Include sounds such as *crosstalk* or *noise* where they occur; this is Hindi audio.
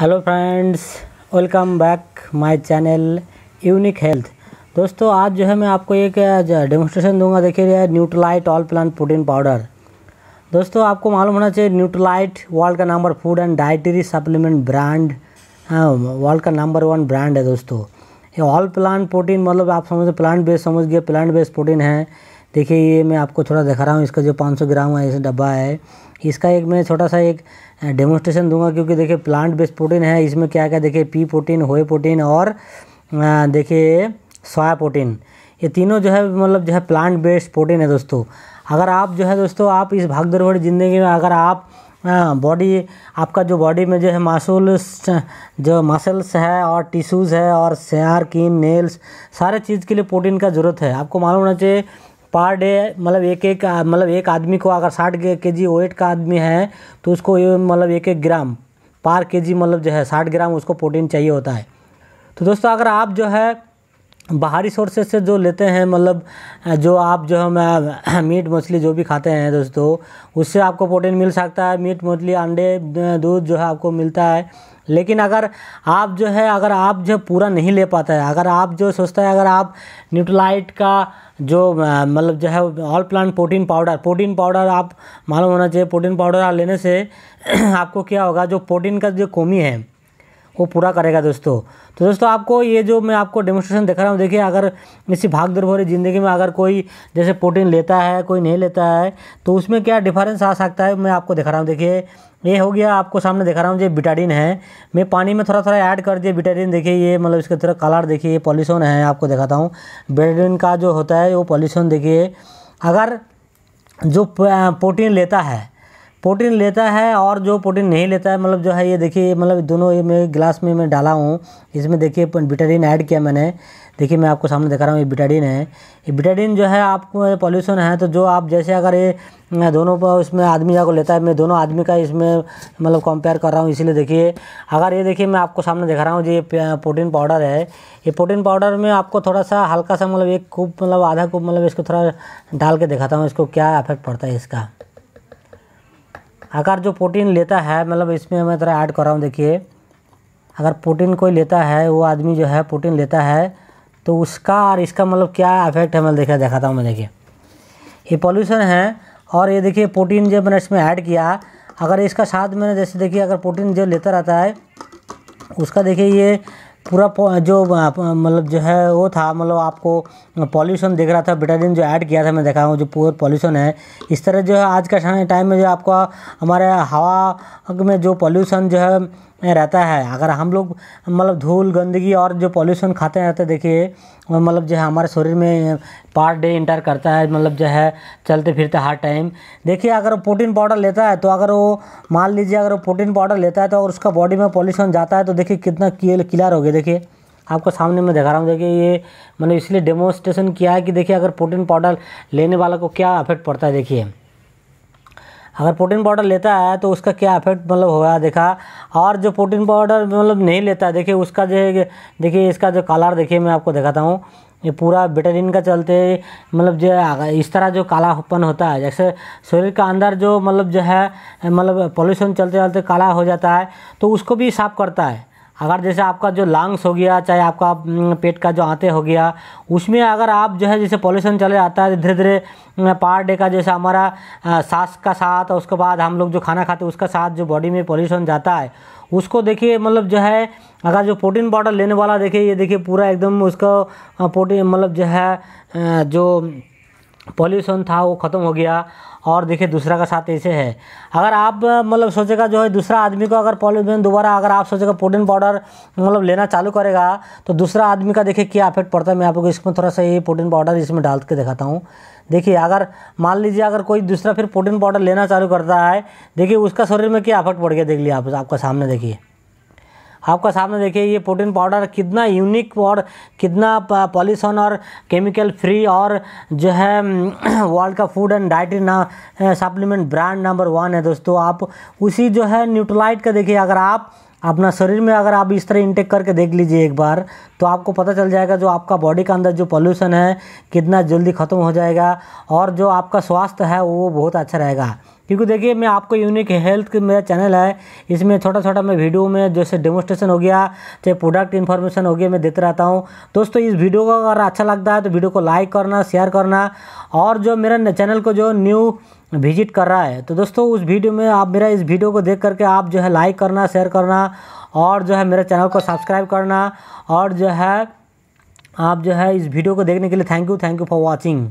hello friends welcome back my channel unique health दोस्तों आज जो है मैं आपको एक डेमोस्ट्रेशन दूंगा देखिए यह Nutrilite all plant protein powder दोस्तों आपको मालूम होना चाहिए न्यूट्रलाइट वर्ल्ड का number food and dietary supplement brand world का नंबर वन ब्रांड है दोस्तों ये ऑल प्लांट प्रोटीन मतलब आप समझ प्लांट बेस्ड समझ गए प्लांट बेस्ड प्रोटीन है देखिए ये मैं आपको थोड़ा दिखा रहा हूँ इसका जो 500 ग्राम है ऐसे डब्बा है इसका एक मैं छोटा सा एक डेमोस्ट्रेशन दूंगा क्योंकि देखिए प्लांट बेस्ड प्रोटीन है इसमें क्या क्या देखिए पी प्रोटीन होए प्रोटीन और देखिए सोया प्रोटीन ये तीनों जो है मतलब जो है प्लांट बेस्ड प्रोटीन है दोस्तों अगर आप जो है दोस्तों आप इस भागदौड़ भरी ज़िंदगी में अगर आप बॉडी आपका जो बॉडी में जो है मासूल जो मसल्स है और टिश्यूज़ है और सेयर कीन नेल्स सारे चीज़ के लिए प्रोटीन का ज़रूरत है आपको मालूम होना चाहिए पर डे मतलब एक एक मतलब एक आदमी को अगर साठ के जी वेट का आदमी है तो उसको मतलब एक एक ग्राम पर के जी मतलब जो है साठ ग्राम उसको प्रोटीन चाहिए होता है तो दोस्तों अगर आप जो है बाहरी सोर्सेज से जो लेते हैं मतलब जो आप जो हम मीट *clears throat* मछली जो भी खाते हैं दोस्तों उससे आपको प्रोटीन मिल सकता है मीट मछली अंडे दूध जो है आपको मिलता है लेकिन अगर आप जो है अगर आप जो पूरा नहीं ले पाता है अगर आप जो सोचता है अगर आप न्यूट्रलाइट का जो मतलब जो है all plant protein powder protein powder आप मालूम होना चाहिए प्रोटीन पाउडर लेने से *clears throat* आपको क्या होगा जो प्रोटीन का जो कमी है वो पूरा करेगा दोस्तों तो दोस्तों आपको ये जो मैं आपको डेमोस्ट्रेशन दिखा रहा हूँ देखिए अगर इसी भागदौड़ भरी ज़िंदगी में अगर कोई जैसे प्रोटीन लेता है कोई नहीं लेता है तो उसमें क्या डिफरेंस आ सकता है मैं आपको दिखा रहा हूँ देखिए ये हो गया आपको सामने दिखा रहा हूँ ये बिटाडिन है मैं पानी में थोड़ा थोड़ा ऐड कर दिया बिटाडिन देखिए ये मतलब इसका थोड़ा कलर देखिए ये पॉल्यूशन है आपको दिखाता हूँ बिटाडिन का जो होता है वो पॉल्यूशन देखिए अगर जो प्रोटीन लेता है प्रोटीन लेता है और जो प्रोटीन नहीं लेता है मतलब जो है ये देखिए मतलब दोनों ये मैं गिलास में मैं डाला हूँ इसमें देखिए बिटाडिन ऐड किया मैंने देखिए मैं आपको सामने दिखा रहा हूँ ये बिटाडिन है ये बिटाडिन जो है आपको पॉल्यूशन है तो जो आप जैसे अगर ये दोनों पर इसमें आदमी जाकर लेता है मैं दोनों आदमी का इसमें मतलब कंपेयर कर रहा हूँ इसीलिए देखिए अगर ये देखिए मैं आपको सामने दिखा रहा हूँ जो ये प्रोटीन पाउडर है ये प्रोटीन पाउडर में आपको थोड़ा सा हल्का सा मतलब एक कूप मतलब आधा कूप मतलब इसको थोड़ा डाल के दिखाता हूँ इसको क्या इफेक्ट पड़ता है इसका अगर जो प्रोटीन लेता है मतलब इसमें मैं थोड़ा ऐड कर रहा हूँ देखिए अगर प्रोटीन कोई लेता है वो आदमी जो है प्रोटीन लेता है तो उसका और इसका मतलब क्या इफेक्ट है मैं मतलब देखा दिखाता हूँ मैं देखिए ये पॉल्यूशन है और ये देखिए प्रोटीन जो मैंने इसमें ऐड किया अगर इसका साथ मैंने जैसे देखिए अगर प्रोटीन जो लेता रहता है उसका देखिए ये पूरा जो मतलब जो है वो था मतलब आपको पॉल्यूशन देख रहा था ब्रिटाडिन जो ऐड किया था मैं देखा हूँ जो पूरा पॉल्यूशन है इस तरह जो है आज का टाइम में जो आपका हमारे हवा में जो पॉल्यूशन जो है रहता है अगर हम लोग मतलब धूल गंदगी और जो पॉल्यूशन खाते रहते तो देखिए मतलब जो है हमारे शरीर में पार्ट डे इंटर करता है मतलब जो है चलते फिरते हर टाइम देखिए अगर प्रोटीन पाउडर लेता है तो अगर वो मान लीजिए अगर वो प्रोटीन पाउडर लेता है तो उसका बॉडी में पॉल्यूशन जाता है तो देखिए कितना किलर हो गया देखिए आपको सामने में दिखा रहा हूँ देखिए ये मैंने मतलब इसलिए डेमोस्ट्रेशन किया है कि देखिए अगर प्रोटीन पाउडर लेने वाला को क्या अफेक्ट पड़ता है देखिए अगर प्रोटीन पाउडर लेता है तो उसका क्या इफेक्ट मतलब होगा देखा और जो प्रोटीन पाउडर मतलब नहीं लेता है देखिए उसका जो है देखिए इसका जो कलर देखिए मैं आपको दिखाता हूँ ये पूरा बेटरिन का चलते मतलब जो इस तरह जो काला उत्पन्न होता है जैसे शरीर का अंदर जो मतलब जो है मतलब पॉल्यूशन चलते चलते काला हो जाता है तो उसको भी साफ करता है अगर जैसे आपका जो लंग्स हो गया चाहे आपका हम्म, पेट का जो आते हो गया उसमें अगर आप जो है जैसे पॉल्यूशन चले जाता है धीरे धीरे पार डे का जैसे हमारा सांस का साथ और उसके बाद हम लोग जो खाना खाते उसका साथ जो बॉडी में पॉल्यूशन जाता है उसको देखिए मतलब जो है अगर जो प्रोटीन पाउडर लेने वाला देखिए ये देखिए पूरा एकदम उसका प्रोटीन मतलब जो है जो पॉल्यूशन था वो ख़त्म हो गया और देखिए दूसरा का साथ ऐसे है अगर आप मतलब सोचेगा जो है दूसरा आदमी को अगर पॉलीबेन दोबारा अगर आप सोचेगा प्रोटीन पाउडर मतलब लेना चालू करेगा तो दूसरा आदमी का देखिए क्या इफेक्ट पड़ता है मैं आपको इसमें थोड़ा सा ये प्रोटीन पाउडर इसमें डाल के दिखाता हूँ देखिए अगर मान लीजिए अगर कोई दूसरा फिर प्रोटीन पाउडर लेना चालू करता है देखिए उसका शरीर में क्या इफेक्ट पड़ गया देख लिया आप आपका सामने देखिए आपका सामने देखिए ये प्रोटीन पाउडर कितना यूनिक और कितना पॉल्यूशन और केमिकल फ्री और जो है वर्ल्ड *clears throat* का फूड एंड डाइटरी ना सप्लीमेंट ब्रांड नंबर वन है दोस्तों आप उसी जो है न्यूट्रलाइट का देखिए अगर आप अपना शरीर में अगर आप इस तरह इंटेक करके देख लीजिए एक बार तो आपको पता चल जाएगा जो आपका बॉडी के अंदर जो पोल्यूशन है कितना जल्दी ख़त्म हो जाएगा और जो आपका स्वास्थ्य है वो बहुत अच्छा रहेगा क्योंकि देखिए मैं आपको यूनिक हेल्थ मेरा चैनल है इसमें छोटा छोटा मैं वीडियो में जैसे डेमोस्ट्रेशन हो गया चाहे प्रोडक्ट इन्फॉर्मेशन हो गया मैं देते रहता हूँ दोस्तों इस वीडियो को अगर अच्छा लगता है तो वीडियो को लाइक करना शेयर करना और जो मेरा चैनल को जो न्यू विजिट कर रहा है तो दोस्तों उस वीडियो में आप मेरा इस वीडियो को देख करके आप जो है लाइक करना शेयर करना और जो है मेरे चैनल को सब्सक्राइब करना और जो है आप जो है इस वीडियो को देखने के लिए thank you thank you for watching